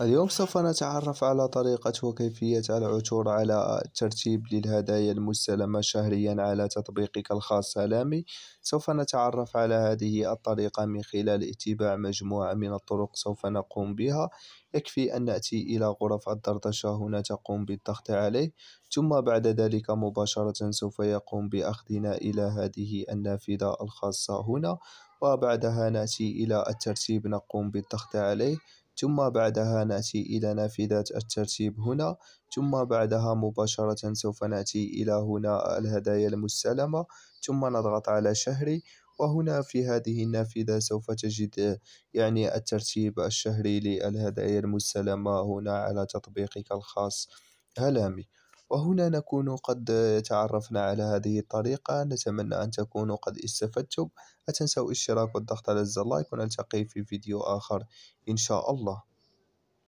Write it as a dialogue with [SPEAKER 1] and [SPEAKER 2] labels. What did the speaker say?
[SPEAKER 1] اليوم سوف نتعرف على طريقة وكيفية العثور على ترتيب للهدايا المستلمة شهريا على تطبيقك الخاص سلامي سوف نتعرف على هذه الطريقة من خلال اتباع مجموعة من الطرق سوف نقوم بها يكفي أن نأتي إلى غرف الدردشة هنا تقوم بالضغط عليه ثم بعد ذلك مباشرة سوف يقوم بأخذنا إلى هذه النافذة الخاصة هنا وبعدها نأتي إلى الترتيب نقوم بالضغط عليه ثم بعدها نأتي إلى نافذة الترتيب هنا ثم بعدها مباشرة سوف نأتي إلى هنا الهدايا المستلمة ثم نضغط على شهري وهنا في هذه النافذة سوف تجد يعني الترتيب الشهري للهدايا المستلمة هنا على تطبيقك الخاص هلامي وهنا نكون قد تعرفنا على هذه الطريقة نتمنى أن تكونوا قد استفدتم لا تنسوا الاشتراك والضغط على الزر لايك ونلتقي في فيديو آخر إن شاء الله